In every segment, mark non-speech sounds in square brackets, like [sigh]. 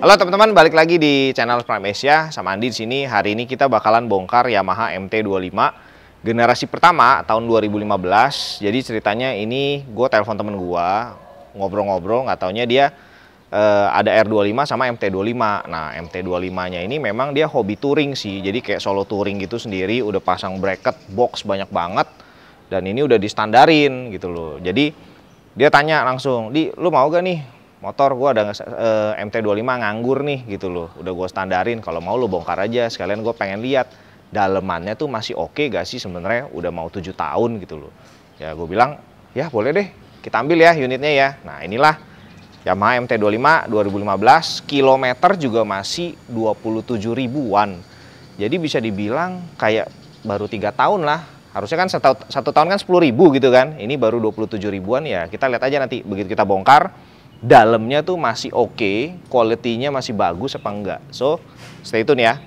Halo teman-teman, balik lagi di channel Prime Asia sama Andi di sini. Hari ini kita bakalan bongkar Yamaha MT25 generasi pertama tahun 2015. Jadi ceritanya ini gue telepon temen gue ngobrol-ngobrol, nggak taunya dia uh, ada R25 sama MT25. Nah, MT25-nya ini memang dia hobi touring sih. Jadi kayak solo touring gitu sendiri, udah pasang bracket box banyak banget dan ini udah distandarin gitu loh jadi dia tanya langsung di lu mau gak nih motor gue ada e, eh, MT25 nganggur nih gitu loh udah gue standarin kalau mau lu bongkar aja sekalian gue pengen lihat dalemannya tuh masih oke okay gak sih sebenarnya udah mau tujuh tahun gitu loh ya gue bilang ya boleh deh kita ambil ya unitnya ya nah inilah Yamaha MT25 2015 kilometer juga masih 27 ribuan jadi bisa dibilang kayak baru tiga tahun lah Harusnya kan satu, satu tahun kan 10 ribu gitu kan. Ini baru 27 ribuan ya. Kita lihat aja nanti begitu kita bongkar. Dalamnya tuh masih oke. Okay, Kualitinya masih bagus apa enggak. So stay tune ya.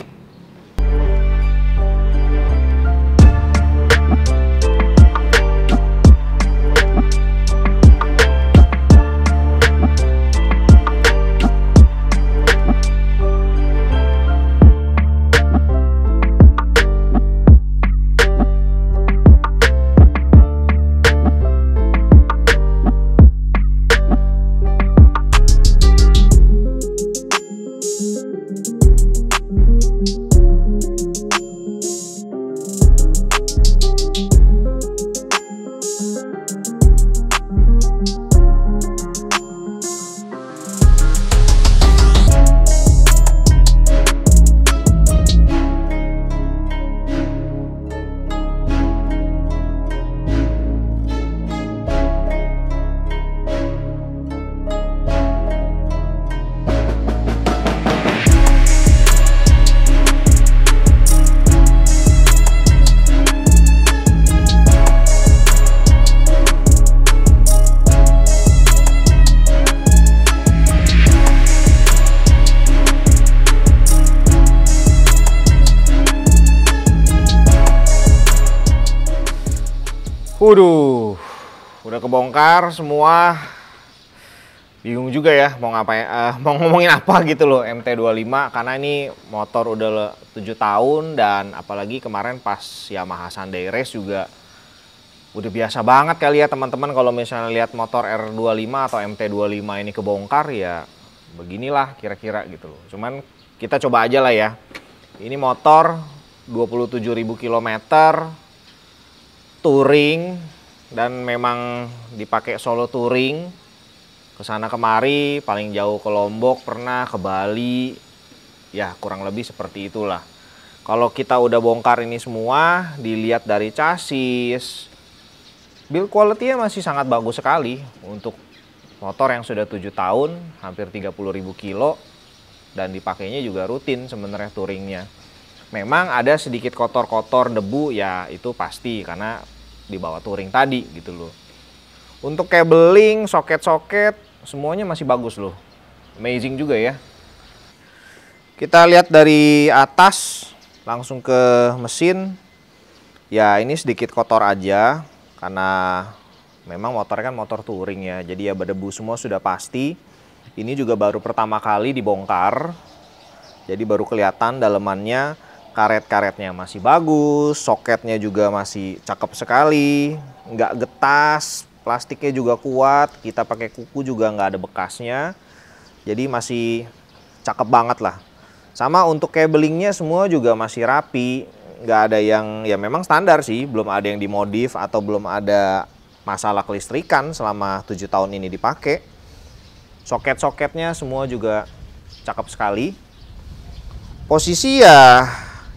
Waduh, udah kebongkar semua. Bingung juga ya mau ngapain, uh, mau ngomongin apa gitu loh MT25 karena ini motor udah 7 tahun dan apalagi kemarin pas Yamaha Sunday Race juga udah biasa banget kali ya teman-teman kalau misalnya lihat motor R25 atau MT25 ini kebongkar ya beginilah kira-kira gitu loh. Cuman kita coba aja lah ya. Ini motor 27.000 km touring dan memang dipakai solo touring ke sana kemari paling jauh ke Lombok pernah ke Bali ya kurang lebih seperti itulah kalau kita udah bongkar ini semua dilihat dari chassis build quality-nya masih sangat bagus sekali untuk motor yang sudah tujuh tahun hampir 30.000 kilo dan dipakainya juga rutin sebenarnya touringnya memang ada sedikit kotor-kotor debu ya itu pasti karena di bawah touring tadi gitu loh. Untuk cabling, soket-soket semuanya masih bagus loh. Amazing juga ya. Kita lihat dari atas langsung ke mesin. Ya ini sedikit kotor aja karena memang motor kan motor touring ya. Jadi ya berdebu semua sudah pasti. Ini juga baru pertama kali dibongkar. Jadi baru kelihatan dalemannya karet-karetnya masih bagus, soketnya juga masih cakep sekali, nggak getas, plastiknya juga kuat, kita pakai kuku juga nggak ada bekasnya, jadi masih cakep banget lah. Sama untuk cablingnya semua juga masih rapi, nggak ada yang ya memang standar sih, belum ada yang dimodif atau belum ada masalah kelistrikan selama tujuh tahun ini dipakai. Soket-soketnya semua juga cakep sekali. Posisi ya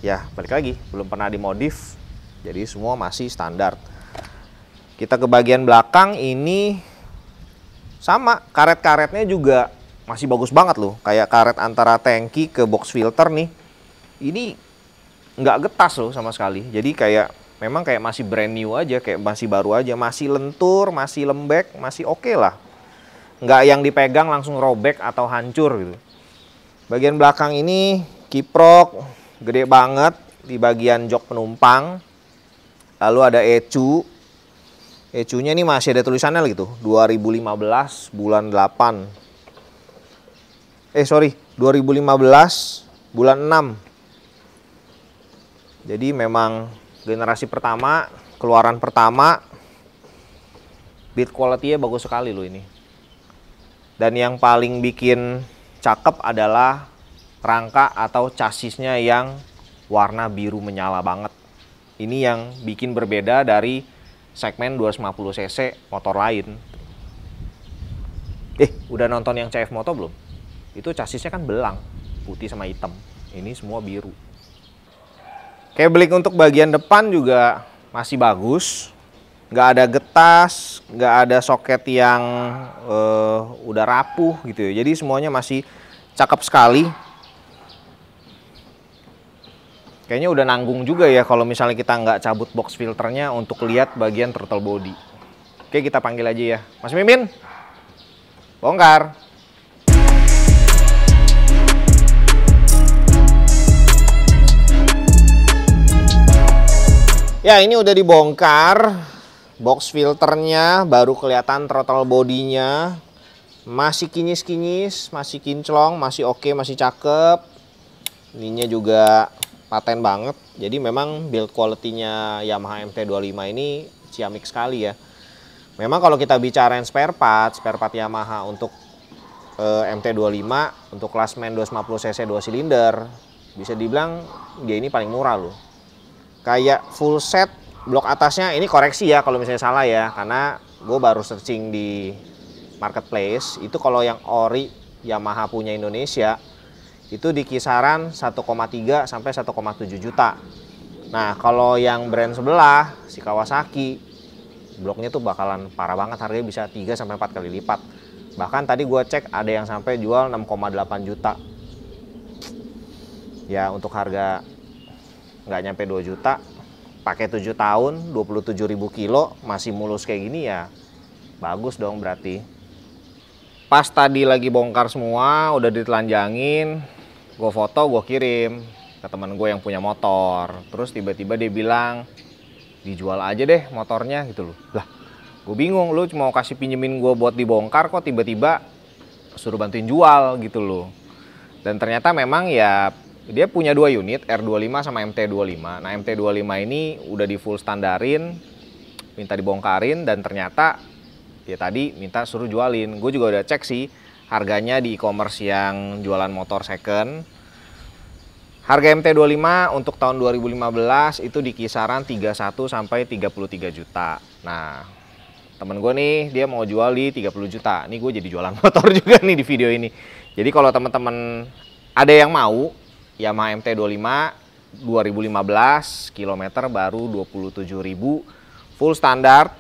ya balik lagi belum pernah dimodif jadi semua masih standar kita ke bagian belakang ini sama karet-karetnya juga masih bagus banget loh kayak karet antara tanki ke box filter nih ini nggak getas loh sama sekali jadi kayak memang kayak masih brand new aja kayak masih baru aja masih lentur masih lembek masih oke okay lah nggak yang dipegang langsung robek atau hancur gitu bagian belakang ini kiprok gede banget di bagian jok penumpang. Lalu ada ECU. ecunya ini masih ada tulisannya gitu, 2015 bulan 8. Eh sorry, 2015 bulan 6. Jadi memang generasi pertama, keluaran pertama, Bit quality-nya bagus sekali loh ini. Dan yang paling bikin cakep adalah rangka atau chassisnya yang warna biru menyala banget. Ini yang bikin berbeda dari segmen 250cc motor lain. Eh, udah nonton yang CF Moto belum? Itu chassisnya kan belang, putih sama hitam. Ini semua biru. Kebelik untuk bagian depan juga masih bagus. Nggak ada getas, nggak ada soket yang uh, udah rapuh gitu ya. Jadi semuanya masih cakep sekali kayaknya udah nanggung juga ya kalau misalnya kita nggak cabut box filternya untuk lihat bagian turtle body. Oke kita panggil aja ya. Mas Mimin, bongkar. Ya ini udah dibongkar box filternya baru kelihatan throttle bodinya masih kinis-kinis masih kinclong masih oke okay, masih cakep ininya juga paten banget. Jadi memang build quality-nya Yamaha MT25 ini ciamik sekali ya. Memang kalau kita yang spare part, spare part Yamaha untuk eh, MT25 untuk kelas main 250 cc 2 silinder bisa dibilang dia ini paling murah loh. Kayak full set blok atasnya ini koreksi ya kalau misalnya salah ya karena gue baru searching di marketplace itu kalau yang ori Yamaha punya Indonesia itu di kisaran 1,3 sampai 1,7 juta. Nah, kalau yang brand sebelah si Kawasaki bloknya tuh bakalan parah banget harganya bisa 3 sampai 4 kali lipat. Bahkan tadi gue cek ada yang sampai jual 6,8 juta. Ya, untuk harga nggak nyampe 2 juta pakai 7 tahun 27 ribu kilo masih mulus kayak gini ya bagus dong berarti pas tadi lagi bongkar semua udah ditelanjangin gue foto gue kirim ke teman gue yang punya motor terus tiba-tiba dia bilang dijual aja deh motornya gitu loh lah gue bingung lu cuma mau kasih pinjemin gue buat dibongkar kok tiba-tiba suruh bantuin jual gitu loh dan ternyata memang ya dia punya dua unit R25 sama MT25 nah MT25 ini udah di full standarin minta dibongkarin dan ternyata ya tadi minta suruh jualin gue juga udah cek sih harganya di e-commerce yang jualan motor second. Harga MT25 untuk tahun 2015 itu di kisaran 31 sampai 33 juta. Nah, temen gue nih dia mau jual di 30 juta. Nih gue jadi jualan [laughs] motor juga nih di video ini. Jadi kalau temen-temen ada yang mau Yamaha MT25 2015 kilometer baru 27.000 full standar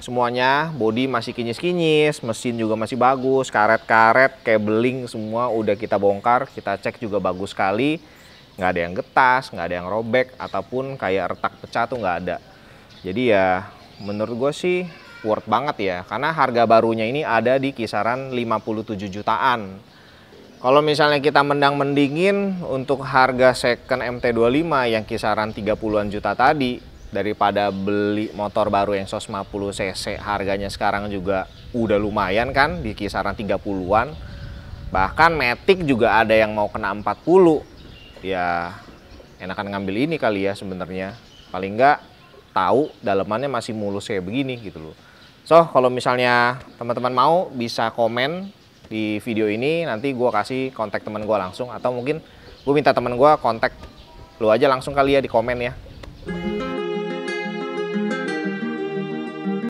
semuanya body masih kinyis-kinyis mesin juga masih bagus karet-karet cabling semua udah kita bongkar kita cek juga bagus sekali nggak ada yang getas nggak ada yang robek ataupun kayak retak pecah tuh nggak ada jadi ya menurut gue sih worth banget ya karena harga barunya ini ada di kisaran 57 jutaan kalau misalnya kita mendang mendingin untuk harga second MT25 yang kisaran 30-an juta tadi daripada beli motor baru yang 150 cc harganya sekarang juga udah lumayan kan di kisaran 30-an bahkan Matic juga ada yang mau kena 40 ya enakan ngambil ini kali ya sebenarnya paling enggak tahu dalemannya masih mulus kayak begini gitu loh so kalau misalnya teman-teman mau bisa komen di video ini nanti gue kasih kontak teman gue langsung atau mungkin gue minta teman gue kontak lu aja langsung kali ya di komen ya